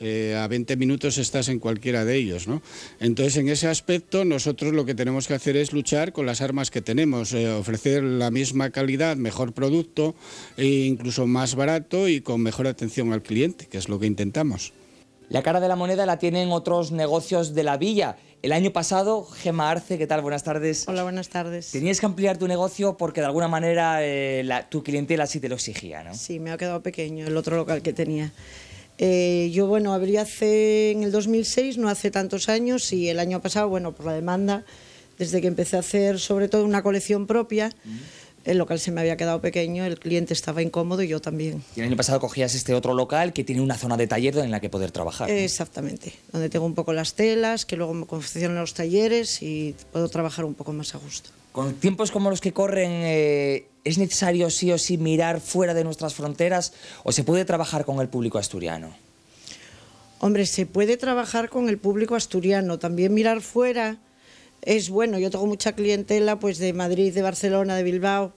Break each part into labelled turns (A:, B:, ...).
A: Eh, a 20 minutos estás en cualquiera de ellos. Entonces, en ese aspecto, nosotros lo que tenemos que hacer es luchar con las armas que tenemos, eh, ofrecer la misma calidad, mejor producto, e incluso más barato y con mejor atención al cliente, que es lo que intentamos.
B: La cara de la moneda la tienen otros negocios de la villa. El año pasado, Gema Arce, ¿qué tal? Buenas tardes. Hola, buenas tardes. Tenías que ampliar tu negocio porque de alguna manera eh, tu clientela sí te lo exigía, ¿no? Sí,
A: me ha quedado pequeño el otro local que tenía. Eh, yo, bueno, abrí hace en el 2006, no hace tantos años, y el año pasado, bueno, por la demanda, desde que empecé a hacer sobre todo una colección propia, el local se me había quedado pequeño, el cliente estaba incómodo y yo también.
B: Y el año pasado cogías este otro local que tiene una zona de taller en la que poder trabajar.
A: Exactamente, donde tengo un poco las telas, que luego me confeccionan los talleres y puedo trabajar un poco más a gusto. Con tiempos como los que corren, eh, ¿es necesario
B: sí o sí mirar fuera de nuestras fronteras o se puede trabajar con el público asturiano?
A: Hombre, se puede trabajar con el público asturiano, también mirar fuera es bueno. Yo tengo mucha clientela pues de Madrid, de Barcelona, de Bilbao.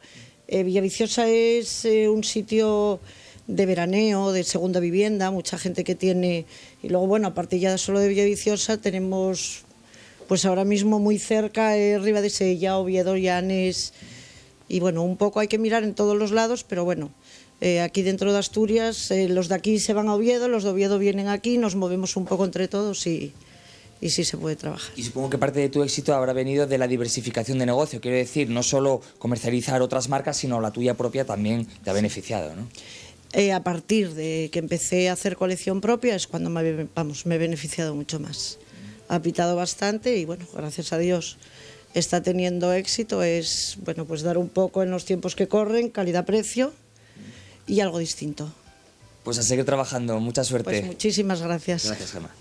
A: Eh, Villaviciosa es eh, un sitio de veraneo, de segunda vivienda, mucha gente que tiene... Y luego, bueno, aparte ya solo de Villaviciosa tenemos, pues ahora mismo muy cerca, eh, Riva de Sella, Oviedo, Llanes... Y bueno, un poco hay que mirar en todos los lados, pero bueno, eh, aquí dentro de Asturias, los de aquí se van a Oviedo, los de Oviedo vienen aquí, nos movemos un poco entre todos y y sí se puede trabajar. Y
B: supongo que parte de tu éxito habrá venido de la diversificación de negocio, quiero decir, no solo comercializar otras marcas, sino la tuya propia también te ha beneficiado, ¿no?
A: Eh, a partir de que empecé a hacer colección propia es cuando me, vamos, me he beneficiado mucho más. Ha pitado bastante y bueno, gracias a Dios está teniendo éxito, es bueno pues dar un poco en los tiempos que corren, calidad-precio y algo distinto.
B: Pues a seguir trabajando, mucha suerte. Pues
A: muchísimas gracias.
B: Gracias, Gemma.